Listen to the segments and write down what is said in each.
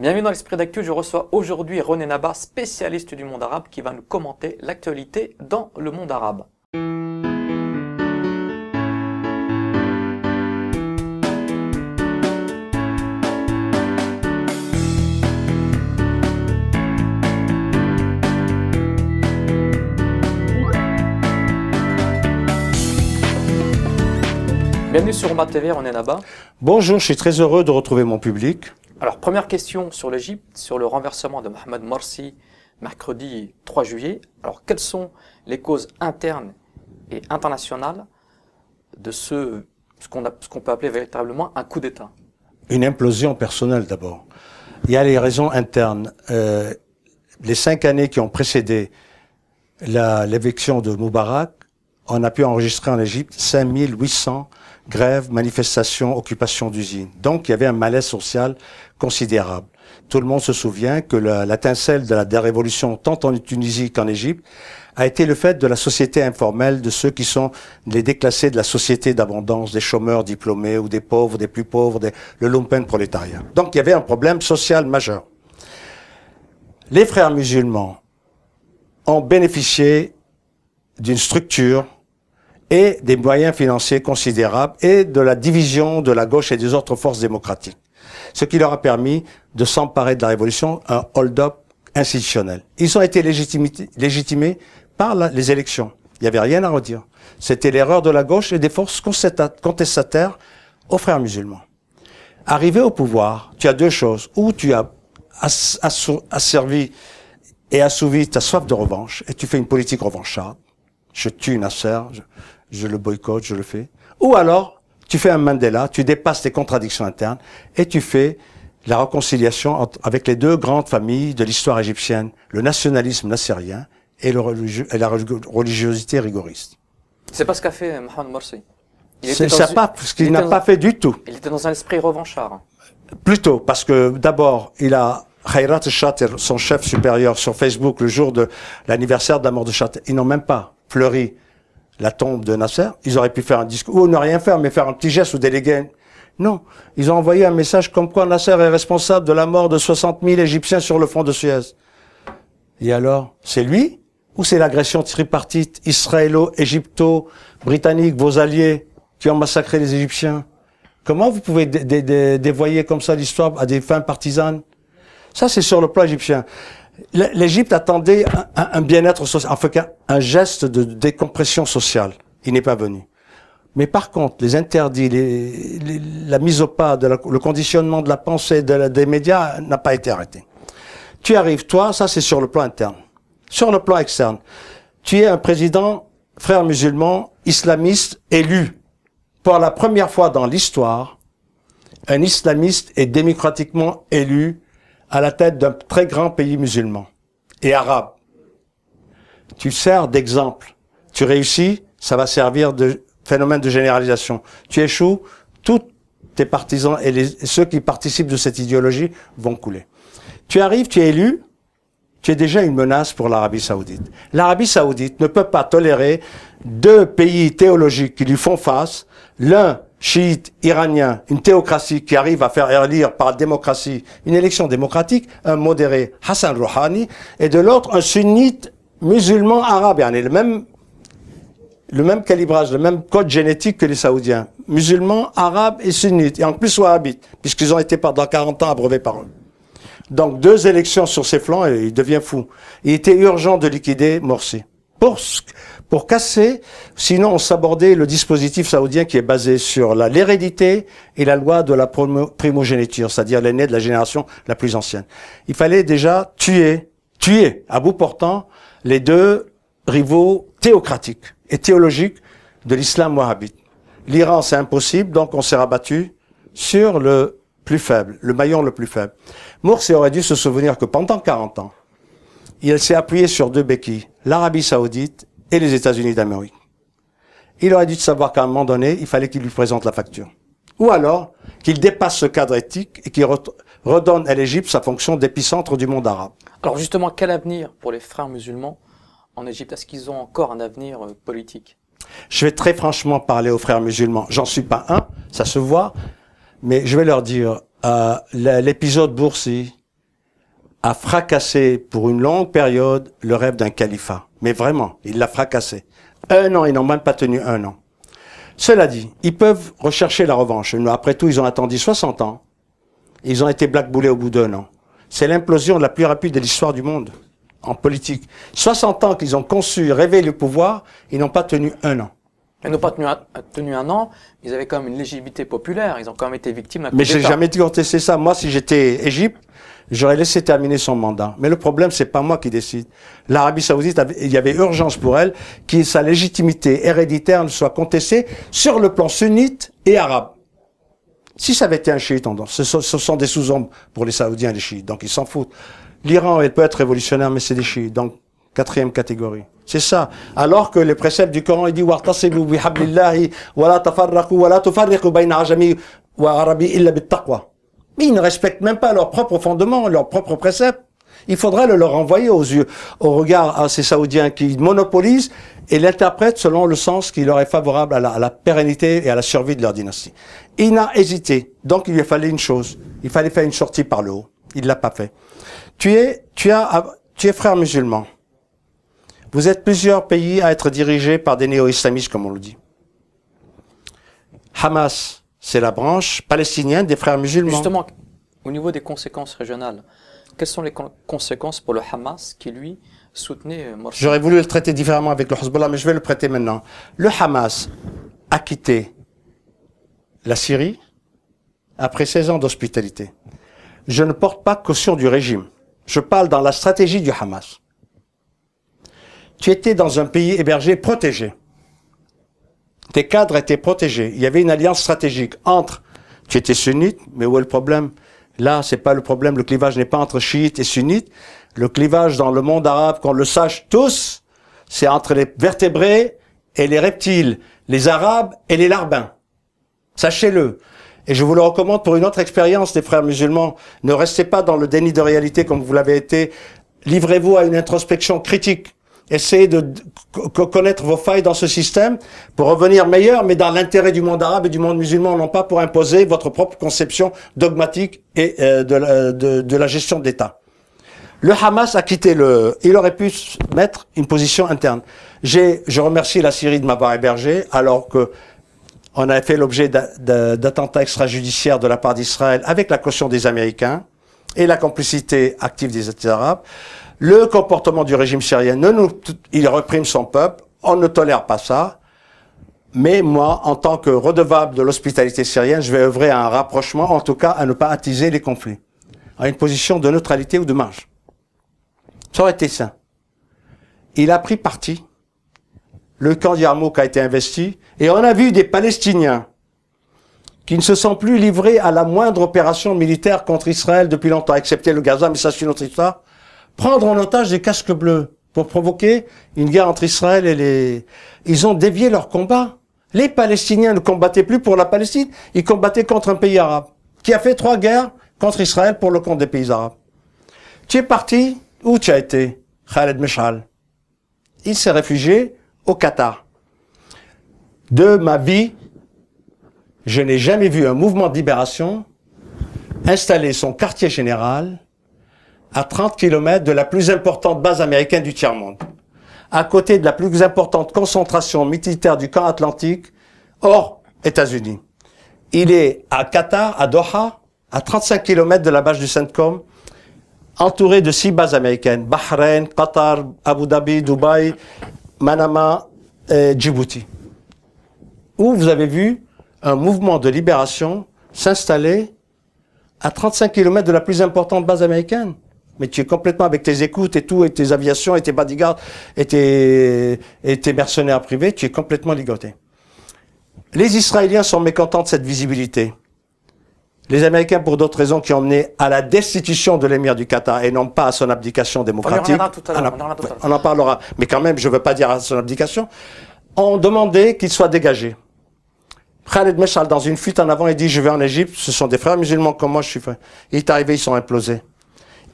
Bienvenue dans l'esprit d'actu, je reçois aujourd'hui René Naba, spécialiste du monde arabe, qui va nous commenter l'actualité dans le monde arabe. Bienvenue sur ma TV, René Naba. Bonjour, je suis très heureux de retrouver mon public. Alors, première question sur l'Égypte, sur le renversement de Mohamed Morsi mercredi 3 juillet. Alors, quelles sont les causes internes et internationales de ce, ce qu'on peut appeler véritablement un coup d'État Une implosion personnelle d'abord. Il y a les raisons internes. Euh, les cinq années qui ont précédé l'éviction de Moubarak, on a pu enregistrer en Égypte 5800 grèves, manifestations, occupations d'usines. Donc il y avait un malaise social considérable. Tout le monde se souvient que l'étincelle de la révolution tant en Tunisie qu'en Égypte, a été le fait de la société informelle, de ceux qui sont les déclassés de la société d'abondance, des chômeurs diplômés ou des pauvres, des plus pauvres, le lumpen prolétariat. Donc il y avait un problème social majeur. Les frères musulmans ont bénéficié d'une structure et des moyens financiers considérables et de la division de la gauche et des autres forces démocratiques ce qui leur a permis de s'emparer de la révolution, un hold-up institutionnel. Ils ont été légitimés par les élections. Il n'y avait rien à redire. C'était l'erreur de la gauche et des forces contestataires aux frères musulmans. Arrivé au pouvoir, tu as deux choses. Ou tu as asservi et assouvi ta soif de revanche et tu fais une politique revancharde. Je tue une je, je le boycotte, je le fais. Ou alors, tu fais un Mandela, tu dépasses tes contradictions internes et tu fais la réconciliation avec les deux grandes familles de l'histoire égyptienne, le nationalisme nassérien et, la religiosité rigoriste. C'est pas ce qu'a fait Mohamed Morsi. C'est pas ce qu'il n'a pas fait du tout. Il était dans un esprit revanchard. Plutôt, parce que d'abord, il a Khairat Chater, son chef supérieur, sur Facebook le jour de l'anniversaire de la mort de Shatir. Ils n'ont même pas fleuri la tombe de Nasser, ils auraient pu faire un discours, ou ne rien faire, mais faire un petit geste ou déléguer. Non, ils ont envoyé un message comme quoi Nasser est responsable de la mort de 60 000 Égyptiens sur le front de Suez. Et alors, c'est lui ou c'est l'agression tripartite israélo-égypto-britannique, vos alliés, qui ont massacré les Égyptiens Comment vous pouvez dévoyer comme ça l'histoire à des fins partisanes Ça, c'est sur le plan égyptien. L'Égypte attendait un, bien-être social, enfin un geste de décompression sociale. Il n'est pas venu. Mais par contre, les interdits, la mise au pas, le conditionnement de la pensée des médias n'a pas été arrêté. Tu arrives, toi, ça c'est sur le plan interne. Sur le plan externe, tu es un président, frère musulman, islamiste, élu. Pour la première fois dans l'histoire, un islamiste est démocratiquement élu à la tête d'un très grand pays musulman et arabe. Tu sers d'exemple. Tu réussis, ça va servir de phénomène de généralisation. Tu échoues, tous tes partisans et, ceux qui participent de cette idéologie vont couler. Tu arrives, tu es élu, tu es déjà une menace pour l'Arabie saoudite. L'Arabie saoudite ne peut pas tolérer deux pays théologiques qui lui font face, l'un chiite iranien, une théocratie qui arrive à faire élire par démocratie une élection démocratique, un modéré Hassan Rouhani, et de l'autre un sunnite musulman arabe, a le même le même calibrage, le même code génétique que les Saoudiens, musulmans, arabes et sunnites, et en plus wahhabites, puisqu'ils ont été pendant 40 ans abreuvés par eux. Donc deux élections sur ses flancs, et il devient fou. Il était urgent de liquider Morsi pour, pour casser, sinon on s'abordait le dispositif saoudien qui est basé sur l'hérédité et la loi de la primogéniture, c'est-à-dire l'aîné de la génération la plus ancienne. Il fallait déjà tuer, tuer à bout portant les deux rivaux théocratiques et théologiques de l'islam wahhabite. L'Iran, c'est impossible, donc on s'est rabattu sur le plus faible, le maillon le plus faible. Morsi aurait dû se souvenir que pendant 40 ans, il s'est appuyé sur deux béquilles, l'Arabie Saoudite et les États-Unis d'Amérique. Il aurait dû savoir qu'à un moment donné, il fallait qu'il lui présente la facture. Ou alors, qu'il dépasse ce cadre éthique et qu'il redonne à l'Égypte sa fonction d'épicentre du monde arabe. Alors justement, quel avenir pour les frères musulmans en Égypte Est-ce qu'ils ont encore un avenir euh, politique Je vais très franchement parler aux frères musulmans. J'en suis pas un, ça se voit, mais je vais leur dire, euh, l'épisode Boursi, a fracassé pour une longue période le rêve d'un califat. Mais vraiment, il l'a fracassé. Un an, ils n'ont même pas tenu un an. Cela dit, ils peuvent rechercher la revanche. Après tout, ils ont attendu 60 ans. Ils ont été blackboulés au bout d'un an. C'est l'implosion la plus rapide de l'histoire du monde en politique. 60 ans qu'ils ont conçu, rêvé le pouvoir, ils n'ont pas tenu un an. Ils n'ont pas tenu un, an, ils avaient quand même une légitimité populaire, ils ont quand même été victimes d'un Mais j'ai jamais dit contesté ça. Moi, si j'étais Égypte, j'aurais laissé terminer son mandat. Mais le problème, c'est pas moi qui décide. L'Arabie Saoudite, il y avait urgence pour elle que sa légitimité héréditaire ne soit contestée sur le plan sunnite et arabe. Si ça avait été un chiite, ce sont, ce sont des sous-hommes pour les Saoudiens, les chiites, donc ils s'en foutent. L'Iran, elle peut être révolutionnaire, mais c'est des chiites, donc Quatrième catégorie. C'est ça. Alors que les préceptes du Coran, il dit wa ils ne respectent même pas leurs propres fondements, leurs propres préceptes. Il faudrait le leur envoyer aux yeux, au regard à ces Saoudiens qui monopolisent et l'interprètent selon le sens qui leur est favorable à la, à la pérennité et à la survie de leur dynastie. Il n'a hésité. Donc il lui fallait une chose. Il fallait faire une sortie par le haut. Il l'a pas fait. Tu es, tu as, tu es frère musulman. Vous êtes plusieurs pays à être dirigés par des néo-islamistes, comme on le dit. Hamas, c'est la branche palestinienne des frères musulmans. Justement, au niveau des conséquences régionales, quelles sont les conséquences pour le Hamas qui, lui, soutenait euh, Morsi J'aurais voulu le traiter différemment avec le Hezbollah, mais je vais le prêter maintenant. Le Hamas a quitté la Syrie après 16 ans d'hospitalité. Je ne porte pas caution du régime. Je parle dans la stratégie du Hamas tu étais dans un pays hébergé, protégé. Tes cadres étaient protégés. Il y avait une alliance stratégique entre, tu étais sunnite, mais où est le problème Là, c'est pas le problème. Le clivage n'est pas entre chiites et sunnites. Le clivage dans le monde arabe, qu'on le sache tous, c'est entre les vertébrés et les reptiles, les arabes et les larbins. Sachez-le. Et je vous le recommande pour une autre expérience, des frères musulmans. Ne restez pas dans le déni de réalité comme vous l'avez été. Livrez-vous à une introspection critique essayez de connaître vos failles dans ce système pour revenir meilleur, mais dans l'intérêt du monde arabe et du monde musulman, non pas pour imposer votre propre conception dogmatique et euh, de, la, de, gestion d'État. Le Hamas a quitté le... Il aurait pu mettre une position interne. J'ai, je remercie la Syrie de m'avoir hébergé, alors que on a fait l'objet d'attentats extrajudiciaires de la part d'Israël avec la caution des Américains et la complicité active des États arabes. Le comportement du régime syrien, ne nous, il reprime son peuple, on ne tolère pas ça. Mais moi, en tant que redevable de l'hospitalité syrienne, je vais œuvrer à un rapprochement, en tout cas à ne pas attiser les conflits, à une position de neutralité ou de marge. Ça aurait été ça. Il a pris parti. Le camp Yarmouk a été investi et on a vu des Palestiniens qui ne se sont plus livrés à la moindre opération militaire contre Israël depuis longtemps, excepté le Gaza, mais ça c'est une autre histoire, prendre en otage des casques bleus pour provoquer une guerre entre Israël et les... Ils ont dévié leur combat. Les Palestiniens ne combattaient plus pour la Palestine, ils combattaient contre un pays arabe, qui a fait trois guerres contre Israël pour le compte des pays arabes. Tu es parti, où tu as été, Khaled Meshal Il s'est réfugié au Qatar. De ma vie, je n'ai jamais vu un mouvement de libération installer son quartier général à 30 km de la plus importante base américaine du tiers-monde, à côté de la plus importante concentration militaire du camp atlantique hors États-Unis. Il est à Qatar, à Doha, à 35 km de la base du Sainte-Com, entouré de six bases américaines, Bahreïn, Qatar, Abu Dhabi, Dubaï, Manama, et Djibouti, où vous avez vu un mouvement de libération s'installer à 35 km de la plus importante base américaine mais tu es complètement avec tes écoutes et tout, et tes aviations, et tes bodyguards, et tes, et tes mercenaires privés, tu es complètement ligoté. Les Israéliens sont mécontents de cette visibilité. Les Américains, pour d'autres raisons, qui ont mené à la destitution de l'émir du Qatar et non pas à son abdication démocratique. On, en, parlera. Mais quand même, je ne veux pas dire à son abdication. Ont demandé qu'il soit dégagé. Khaled Meshal, dans une fuite en avant, il dit, je vais en Égypte, ce sont des frères musulmans comme moi, je suis frère. Il est arrivé, ils sont implosés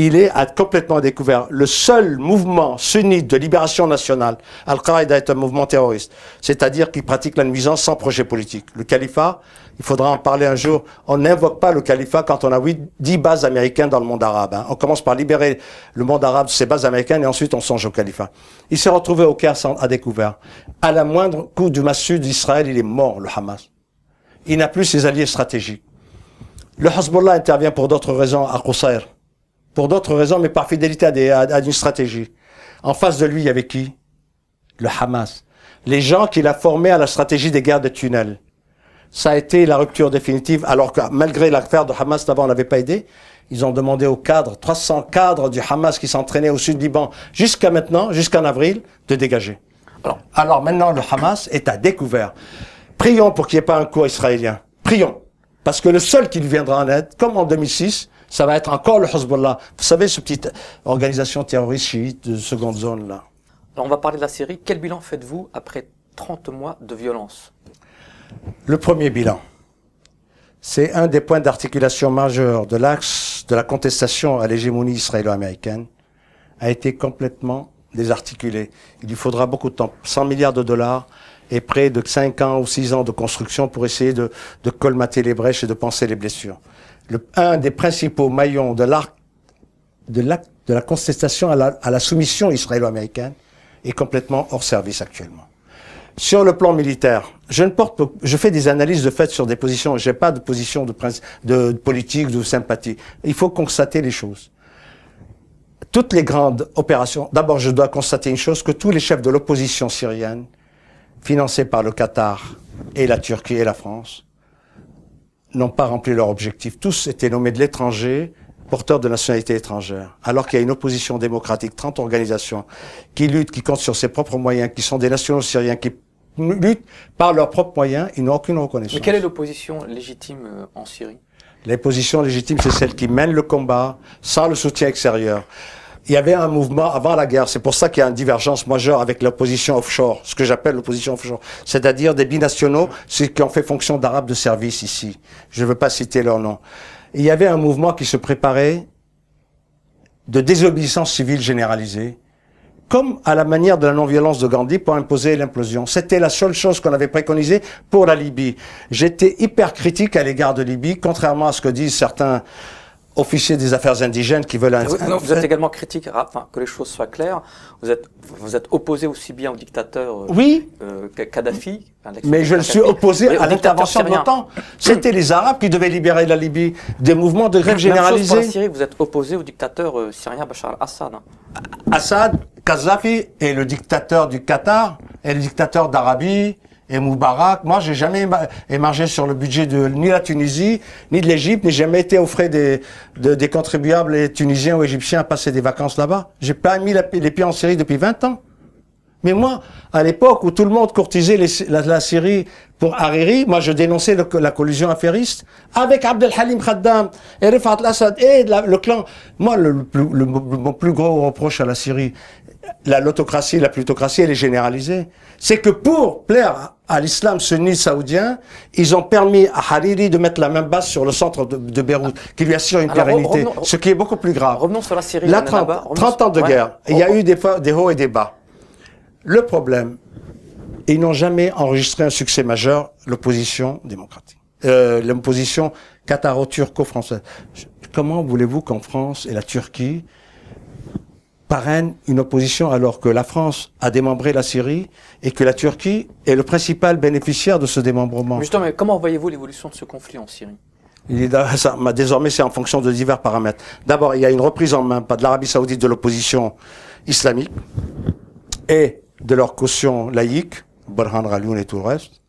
il est à complètement découvert. Le seul mouvement sunnite de libération nationale, Al-Qaïda est un mouvement terroriste, c'est-à-dire qu'il pratique la nuisance sans projet politique. Le califat, il faudra en parler un jour, on n'invoque pas le califat quand on a 8, 10 bases américaines dans le monde arabe. Hein. On commence par libérer le monde arabe de ses bases américaines et ensuite on songe au califat. Il s'est retrouvé au Caire à découvert. À la moindre coup du massue d'Israël, il est mort, le Hamas. Il n'a plus ses alliés stratégiques. Le Hezbollah intervient pour d'autres raisons à Qusayr pour d'autres raisons, mais par fidélité à, une stratégie. En face de lui, il y avait qui Le Hamas. Les gens qu'il a formés à la stratégie des guerres de tunnels. Ça a été la rupture définitive, alors que malgré l'affaire de Hamas, d'avant, on l'avait pas aidé. Ils ont demandé aux cadres, 300 cadres du Hamas qui s'entraînaient au sud du Liban jusqu'à maintenant, jusqu'en avril, de dégager. Alors, maintenant, le Hamas est à découvert. Prions pour qu'il n'y ait pas un coup israélien. Prions. Parce que le seul qui lui viendra en aide, comme en 2006, ça va être encore le Hezbollah. Vous savez, cette petite organisation terroriste chiite de seconde zone là. Alors on va parler de la Syrie. Quel bilan faites-vous après 30 mois de violence Le premier bilan, c'est un des points d'articulation majeurs de l'axe de la contestation à l'hégémonie israélo-américaine, a été complètement désarticulé. Il lui faudra beaucoup de temps, 100 milliards de dollars et près de 5 ans ou 6 ans de construction pour essayer de, de colmater les brèches et de penser les blessures le, un des principaux maillons de l'arc de, la contestation à la, soumission israélo-américaine est complètement hors service actuellement. Sur le plan militaire, je ne porte, je fais des analyses de fait sur des positions. J'ai pas de position de politique, de sympathie. Il faut constater les choses. Toutes les grandes opérations. D'abord, je dois constater une chose que tous les chefs de l'opposition syrienne, financés par le Qatar et la Turquie et la France, n'ont pas rempli leur objectif. Tous étaient nommés de l'étranger, porteurs de nationalité étrangère. Alors qu'il y a une opposition démocratique, 30 organisations qui luttent, qui comptent sur ses propres moyens, qui sont des nationaux syriens, qui luttent par leurs propres moyens, ils n'ont aucune reconnaissance. Mais quelle est l'opposition légitime euh, en Syrie L'opposition légitime, c'est celle qui mène le combat sans le soutien extérieur il y avait un mouvement avant la guerre. C'est pour ça qu'il y a une divergence majeure avec l'opposition offshore, ce que j'appelle l'opposition offshore, c'est-à-dire des binationaux, ceux qui ont fait fonction d'arabes de service ici. Je ne veux pas citer leur nom. Il y avait un mouvement qui se préparait de désobéissance civile généralisée, comme à la manière de la non-violence de Gandhi pour imposer l'implosion. C'était la seule chose qu'on avait préconisée pour la Libye. J'étais hyper critique à l'égard de Libye, contrairement à ce que disent certains officiers des affaires indigènes qui veulent... vous êtes également critique, ah, que les choses soient claires, vous êtes, vous êtes opposé aussi bien au dictateur euh, oui. Euh, Kadhafi... Mais je suis opposé à l'intervention de l'OTAN. C'était les Arabes qui devaient libérer la Libye des mouvements de grève généralisée. vous êtes opposé au dictateur euh, syrien Bachar al-Assad. Assad, Kadhafi est le dictateur du Qatar, est le dictateur d'Arabie, et Moubarak. Moi, j'ai jamais émargé sur le budget de ni la Tunisie, ni de l'Égypte, ni jamais été au frais des, des contribuables tunisiens ou égyptiens à passer des vacances là-bas. J'ai pas mis les pieds en Syrie depuis 20 ans. Mais moi, à l'époque où tout le monde courtisait la, Syrie pour Hariri, moi je dénonçais la collusion affairiste avec Abdel Halim Khaddam et Rifat al-Assad et le clan. Moi, le, mon plus gros reproche à la Syrie, la l'autocratie, la plutocratie, elle est généralisée. C'est que pour plaire à l'islam sunnite saoudien, ils ont permis à Hariri de mettre la main basse sur le centre de, Beyrouth, qui lui assure une pérennité, ce qui est beaucoup plus grave. Revenons sur la Syrie. Là, 30, 30 ans de guerre, il y a eu des, hauts et des bas. Le problème, ils n'ont jamais enregistré un succès majeur, l'opposition démocratique. Euh, l'opposition qataro-turco-française. Comment voulez-vous qu'en France et la Turquie, parraine une opposition alors que la France a démembré la Syrie et que la Turquie est le principal bénéficiaire de ce démembrement. Justement, mais comment voyez-vous l'évolution de ce conflit en Syrie il est, désormais, c'est en fonction de divers paramètres. D'abord, il y a une reprise en main, par de l'Arabie saoudite, de l'opposition islamique et de leur caution laïque, Burhan Ralioun et tout le reste.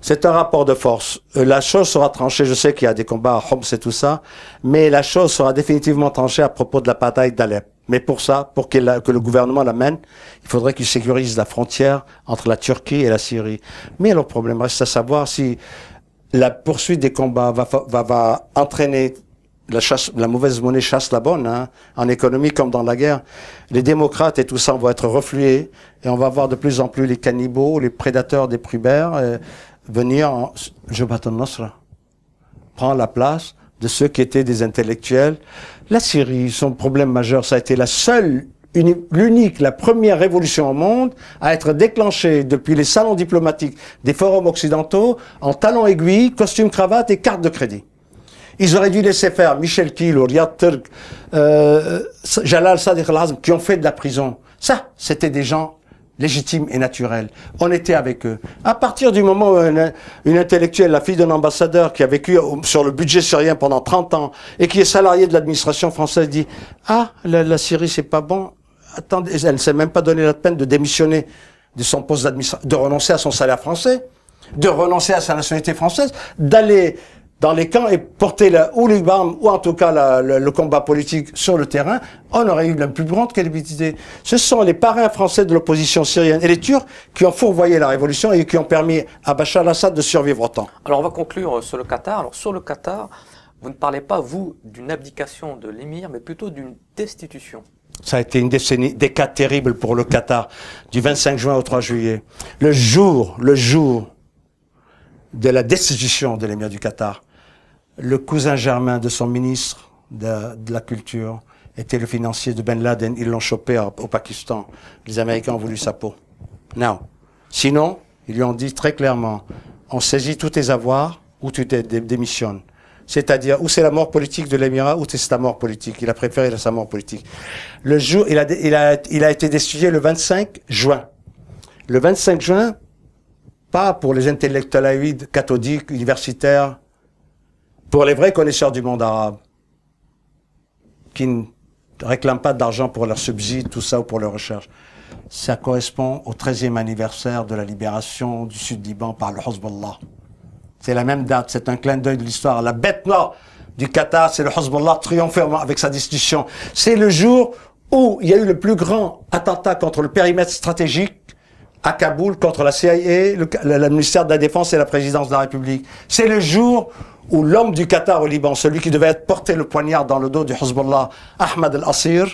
C'est un rapport de force. Euh, la chose sera tranchée, je sais qu'il y a des combats à Homs et tout ça, mais la chose sera définitivement tranchée à propos de la bataille d'Alep. Mais pour ça, pour que le gouvernement l'amène, il faudrait qu'il sécurise la frontière entre la Turquie et la Syrie. Mais le problème reste à savoir si la poursuite des combats va, va, va entraîner la, la mauvaise monnaie chasse la bonne, hein. en économie comme dans la guerre. Les démocrates et tout ça vont être reflués et on va voir de plus en plus les cannibaux, les prédateurs des prubères euh, venir en un al-Nasra. Prends la place de ceux qui étaient des intellectuels. La Syrie, son problème majeur, ça a été la seule, l'unique, la première révolution au monde à être déclenchée depuis les salons diplomatiques des forums occidentaux en talons aiguilles, costume cravate et carte de crédit. Ils auraient dû laisser faire Michel Kiel, Riyad Turk, euh, Jalal Sadiq Lazm, qui ont fait de la prison. Ça, c'était des gens légitime et naturelle. On était avec eux. À partir du moment où une, intellectuelle, la fille d'un ambassadeur qui a vécu sur le budget syrien pendant 30 ans et qui est salariée de l'administration française dit « Ah, la, la Syrie, c'est pas bon. Attendez, elle ne s'est même pas donné la peine de démissionner de son poste d'administration, de renoncer à son salaire français, de renoncer à sa nationalité française, d'aller dans les camps et porter la, ou ou en tout cas le, combat politique sur le terrain, on aurait eu la plus grande crédibilité. Ce sont les parrains français de l'opposition syrienne et les Turcs qui ont fourvoyé la révolution et qui ont permis à Bachar al-Assad de survivre autant. Alors on va conclure euh, sur le Qatar. Alors sur le Qatar, vous ne parlez pas, vous, d'une abdication de l'émir, mais plutôt d'une destitution. Ça a été une décennie, des cas terribles pour le Qatar, du 25 juin au 3 juillet. Le jour, le jour de la destitution de l'émir du Qatar. Le cousin germain de son ministre de, la Culture était le financier de Ben Laden. Ils l'ont chopé au, Pakistan. Les Américains ont voulu sa peau. Non. Sinon, ils lui ont dit très clairement, on saisit tous tes avoirs ou tu démissionnes. C'est-à-dire, ou c'est la mort politique de l'émirat, ou c'est ta mort politique. Il a préféré sa mort politique. Le jour, il a, il a, il a été destitué le 25 juin. Le 25 juin, pas pour les intellectuels cathodiques, universitaires, pour les vrais connaisseurs du monde arabe, qui ne réclament pas d'argent pour leur subside, tout ça, ou pour leurs recherches. Ça correspond au 13e anniversaire de la libération du Sud-Liban par le Hezbollah. C'est la même date, c'est un clin d'œil de l'histoire. La bête noire du Qatar, c'est le Hezbollah triomphant avec sa destitution. C'est le jour où il y a eu le plus grand attentat contre le périmètre stratégique à Kaboul contre la CIA, le, ministère de la Défense et la présidence de la République. C'est le jour où l'homme du Qatar au Liban, celui qui devait être porté le poignard dans le dos du Hezbollah, Ahmad al-Assir,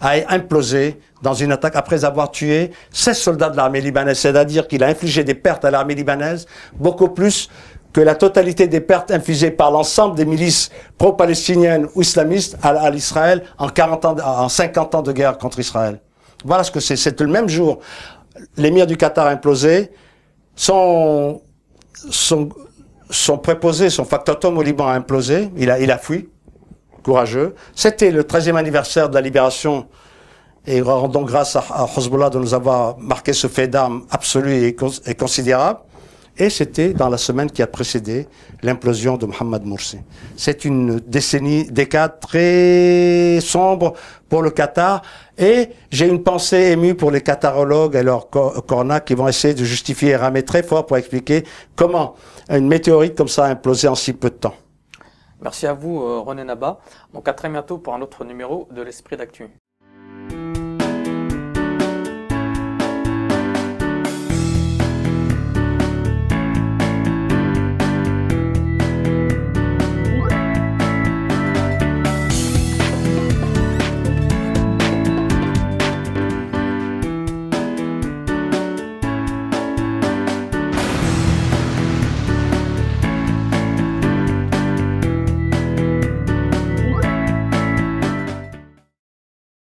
a implosé dans une attaque après avoir tué 16 soldats de l'armée libanaise, c'est-à-dire qu'il a infligé des pertes à l'armée libanaise, beaucoup plus que la totalité des pertes infligées par l'ensemble des milices pro-palestiniennes ou islamistes à, l'Israël en, 40 en 50 ans de guerre contre Israël. Voilà ce que c'est. C'est le même jour l'émir du Qatar implosé, son, son, préposé, son factotum au Liban a implosé, il a, il a fui, courageux. C'était le 13e anniversaire de la libération et rendons grâce à, Hezbollah de nous avoir marqué ce fait d'armes absolu et considérable. Et c'était dans la semaine qui a précédé l'implosion de Mohamed Morsi. C'est une décennie, décade très sombre pour le Qatar. Et j'ai une pensée émue pour les qatarologues et leurs cornac qui vont essayer de justifier et ramer très fort pour expliquer comment une météorite comme ça a implosé en si peu de temps. Merci à vous, euh, René Naba. Donc à très bientôt pour un autre numéro de l'Esprit d'Actu.